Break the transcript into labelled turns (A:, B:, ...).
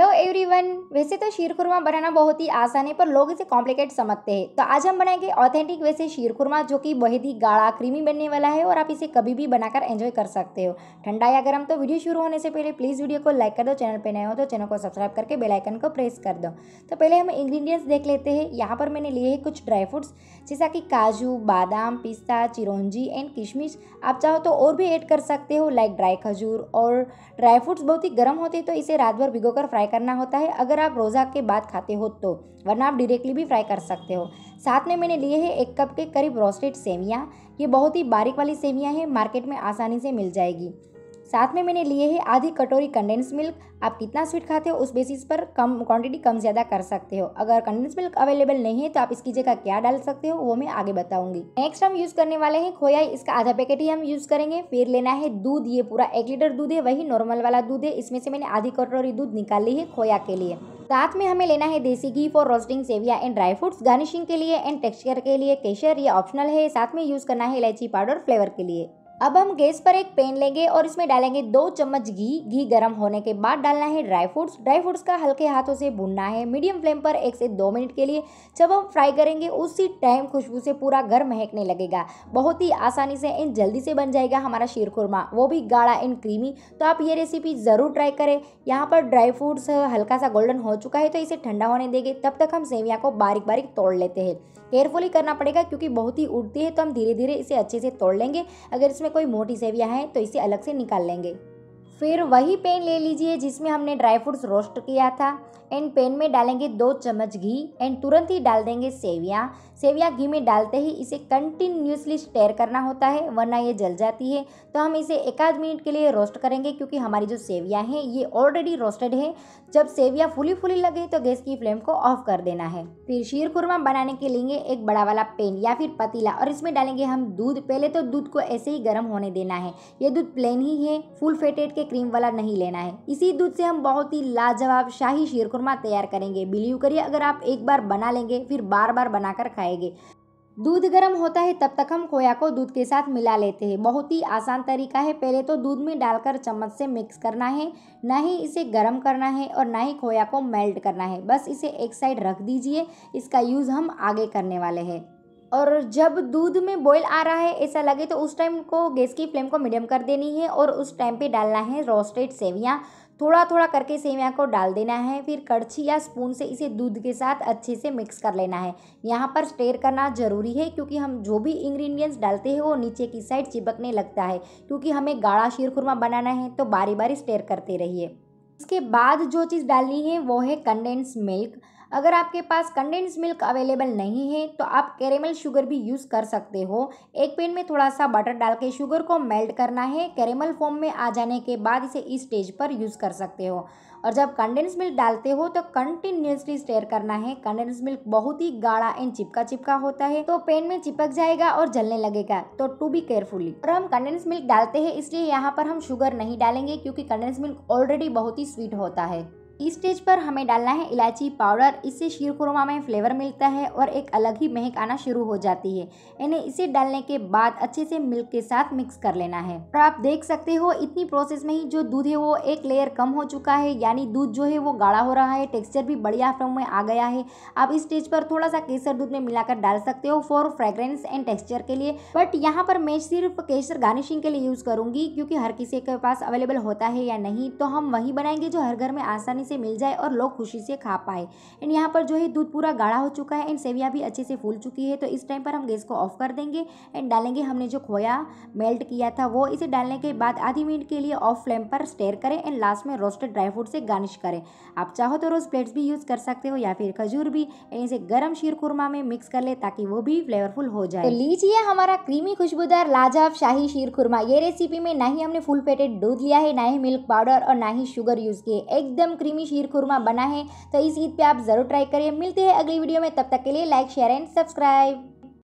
A: hello everyone वैसे तो शीर खुरमा बनाना बहुत ही आसान है पर लोग इसे कॉम्प्लिकेट समझते हैं तो आज हम बनाएंगे ऑथेंटिक वैसे शीर खुरमा जो कि बहुत ही गाढ़ा क्रीमी बनने वाला है और आप इसे कभी भी बनाकर एंजॉय कर सकते हो ठंडा या गर्म तो वीडियो शुरू होने से पहले प्लीज़ वीडियो को लाइक कर दो चैनल पर नए हो तो चैनल को सब्सक्राइब करके बेलाइकन को प्रेस कर दो तो पहले हम इंग्रीडियंट्स देख लेते हैं यहाँ पर मैंने लिए हैं कुछ ड्राई फ्रूट्स जैसा कि काजू बादाम पिस्ता चिरौंजी एंड किशमिश आप चाहो तो और भी ऐड कर सकते हो लाइक ड्राई खजूर और ड्राई फ्रूट्स बहुत ही गर्म होते हैं तो इसे रात भर भिगो फ्राई फ्राई करना होता है अगर आप रोज़ा के बाद खाते हो तो वरना आप डायरेक्टली भी फ्राई कर सकते हो साथ में मैंने लिए हैं एक कप के करीब रोस्टेड सेवियाँ ये बहुत ही बारीक वाली सेवियाँ हैं मार्केट में आसानी से मिल जाएगी साथ में मैंने लिए हैं आधी कटोरी कंडेंस मिल्क आप कितना स्वीट खाते हो उस बेसिस पर कम क्वांटिटी कम ज़्यादा कर सकते हो अगर कंडेंस मिल्क अवेलेबल नहीं है तो आप इसकी जगह क्या डाल सकते हो वो मैं आगे बताऊंगी नेक्स्ट हम यूज़ करने वाले हैं खोया इसका आधा पैकेट ही हम यूज़ करेंगे फिर लेना है दूध ये पूरा एक लीटर दूध है वही नॉर्मल वाला दूध है इसमें से मैंने आधी कटोरी दूध निकाल ली है खोया के लिए साथ में हमें लेना है देसी घी फॉर रोस्टिंग सेविया एंड ड्राई फ्रूट्स गार्निशिंग के लिए एंड टेक्सचर के लिए केशर ये ऑप्शनल है साथ में यूज़ करना है इलायची पाउडर फ्लेवर के लिए अब हम गैस पर एक पैन लेंगे और इसमें डालेंगे दो चम्मच घी घी गर्म होने के बाद डालना है ड्राई फ्रूट्स ड्राई फ्रूट्स का हल्के हाथों से भूनना है मीडियम फ्लेम पर एक से दो मिनट के लिए जब हम फ्राई करेंगे उसी टाइम खुशबू से पूरा घर महकने लगेगा बहुत ही आसानी से एंड जल्दी से बन जाएगा हमारा शीर खुरमा वो भी गाढ़ा एंड क्रीमी तो आप ये रेसिपी ज़रूर ट्राई करें यहाँ पर ड्राई फ्रूट्स हल्का सा गोल्डन हो चुका है तो इसे ठंडा होने देंगे तब तक हम सेविया को बारीक बारीक तोड़ लेते हैं केयरफुली करना पड़ेगा क्योंकि बहुत ही उड़ती है तो हम धीरे धीरे इसे अच्छे से तोड़ लेंगे अगर इसमें कोई मोटी सेविया है तो इसे अलग से निकाल लेंगे फिर वही पेन ले लीजिए जिसमें हमने ड्राई फ्रूट्स रोस्ट किया था एंड पेन में डालेंगे दो चम्मच घी एंड तुरंत ही डाल देंगे सेवियाँ सेवियाँ घी में डालते ही इसे कंटिन्यूसली स्टेयर करना होता है वरना ये जल जाती है तो हम इसे एक आध मिनट के लिए रोस्ट करेंगे क्योंकि हमारी जो सेवियाँ हैं ये ऑलरेडी रोस्टेड है जब सेवियाँ फुली फुली लगे तो गैस की फ्लेम को ऑफ कर देना है फिर शीर खुरमा बनाने के लिए एक बड़ा वाला पेन या फिर पतीला और इसमें डालेंगे हम दूध पहले तो दूध को ऐसे ही गर्म होने देना है ये दूध प्लेन ही है फुल फेटेड के क्रीम वाला नहीं लेना है इसी दूध से हम बहुत ही लाजवाब शाही शीरखुरमा तैयार करेंगे बिलीव करिए अगर आप एक बार बना लेंगे फिर बार बार बनाकर खाएंगे दूध गर्म होता है तब तक हम खोया को दूध के साथ मिला लेते हैं बहुत ही आसान तरीका है पहले तो दूध में डालकर चम्मच से मिक्स करना है ना ही इसे गर्म करना है और ना ही खोया को मेल्ट करना है बस इसे एक साइड रख दीजिए इसका यूज़ हम आगे करने वाले हैं और जब दूध में बॉयल आ रहा है ऐसा लगे तो उस टाइम को गैस की फ्लेम को मीडियम कर देनी है और उस टाइम पे डालना है रोस्टेड सेवियाँ थोड़ा थोड़ा करके सेवियाँ को डाल देना है फिर कड़छी या स्पून से इसे दूध के साथ अच्छे से मिक्स कर लेना है यहाँ पर स्टेयर करना ज़रूरी है क्योंकि हम जो भी इंग्रेडिएंट्स डालते हैं वो नीचे की साइड चिपकने लगता है क्योंकि हमें गाढ़ा शीरखुरमा बनाना है तो बारी बारी स्टेयर करते रहिए इसके बाद जो चीज़ डालनी है वो है कंडेंस मिल्क अगर आपके पास कंडेंस मिल्क अवेलेबल नहीं है तो आप कैरेमल शुगर भी यूज़ कर सकते हो एक पेन में थोड़ा सा बटर डाल के शुगर को मेल्ट करना है कैरेमल फॉर्म में आ जाने के बाद इसे इस स्टेज पर यूज़ कर सकते हो और जब कंडेंस मिल्क डालते हो तो कंटिन्यूसली स्टेयर करना है कंडेंस मिल्क बहुत ही गाढ़ा एंड चिपका चिपका होता है तो पेन में चिपक जाएगा और जलने लगेगा तो टू बी केयरफुली और हम कंडेंस मिल्क डालते हैं इसलिए यहाँ पर हम शुगर नहीं डालेंगे क्योंकि कंडेंस मिल्क ऑलरेडी बहुत ही स्वीट होता है इस स्टेज पर हमें डालना है इलायची पाउडर इससे शीर खुरमा में फ्लेवर मिलता है और एक अलग ही महक आना शुरू हो जाती है इन्हें इसे डालने के बाद अच्छे से मिल्क के साथ मिक्स कर लेना है और आप देख सकते हो इतनी प्रोसेस में ही जो दूध है वो एक लेयर कम हो चुका है यानी दूध जो है वो गाढ़ा हो रहा है टेक्स्चर भी बढ़िया फ्रम में आ गया है आप इस स्टेज पर थोड़ा सा केसर दूध में मिलाकर डाल सकते हो फॉर फ्रेग्रेंस एंड टेक्स्चर के लिए बट यहाँ पर मैं सिर्फ केसर गार्निशिंग के लिए यूज़ करूँगी क्योंकि हर किसी के पास अवेलेबल होता है या नहीं तो हम वही बनाएंगे जो हर घर में आसानी से से मिल जाए और लोग खुशी से खा पाए एंड यहाँ पर जो है दूध पूरा गाढ़ा हो चुका है एंड सेविया भी अच्छे से फूल चुकी है तो इस टाइम पर हम गैस को ऑफ कर देंगे एंड डालेंगे हमने जो खोया मेल्ट किया था वो इसे डालने के बाद आधी मिनट के लिए ऑफ फ्लेम पर स्टेयर करें एंड लास्ट में रोस्टेड ड्राई फ्रूट से गार्निश करें आप चाहो तो रोज़ प्लेट्स भी यूज़ कर सकते हो या फिर खजूर भी एंड इसे गर्म शीर खुरमा में मिक्स कर ले ताकि वो भी फ्लेवरफुल हो जाए तो लीजिए हमारा क्रीमी खुशबूदार लाजवाब शाही शीर खुरमा ये रेसिपी में ना ही हमने फुल पेटेड दूध लिया है ना ही मिल्क पाउडर और ना ही शुगर यूज़ किए एकदम क्रीमी लक्ष्मी शीर खुरमा बना है तो इस ईद पे आप ज़रूर ट्राई करिए मिलते हैं अगली वीडियो में तब तक के लिए लाइक शेयर एंड सब्सक्राइब